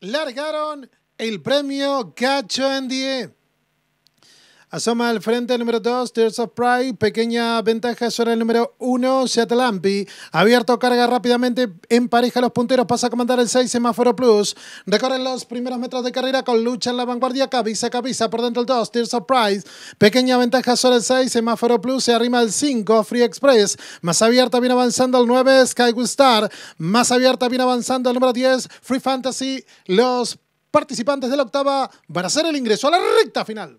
largaron el premio Cacho Die. Asoma al frente número 2, Tears of Pride. Pequeña ventaja sobre el número 1, Seattle Abierto, carga rápidamente, en pareja los punteros, pasa a comandar el 6, Semáforo Plus. Recorren los primeros metros de carrera con lucha en la vanguardia, cabeza a Por dentro el 2, Tears of Pride. Pequeña ventaja sobre el 6, Semáforo Plus. Se arrima el 5, Free Express. Más abierta viene avanzando el 9, Sky Star. Más abierta viene avanzando el número 10, Free Fantasy. Los participantes de la octava van a hacer el ingreso a la recta final.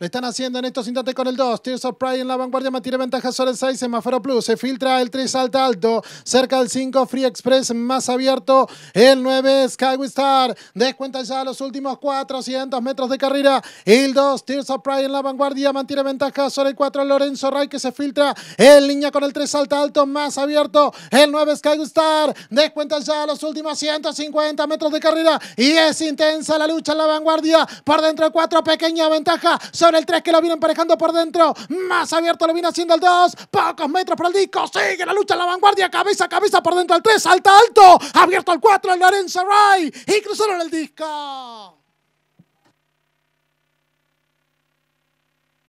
Lo están haciendo en estos instantes con el 2. Tears of Pride en la vanguardia mantiene ventaja sobre el 6. Semáforo Plus. Se filtra el 3 salta alto. Cerca del 5 Free Express más abierto. El 9 Skyway Star. Descuenta ya los últimos 400 metros de carrera. El 2 Tears of Pride en la vanguardia mantiene ventaja sobre el 4 Lorenzo Ray que se filtra. En línea con el 3 salta alto más abierto. El 9 Skyway Star. Descuenta ya los últimos 150 metros de carrera. Y es intensa la lucha en la vanguardia. Por dentro 4 pequeña ventaja sobre el 3 que lo viene emparejando por dentro. Más abierto lo viene haciendo el 2. Pocos metros para el disco. Sigue la lucha en la vanguardia. Cabeza a cabeza por dentro al 3. Salta alto. Abierto el 4. Lorenzo Ray. Y cruzaron el disco.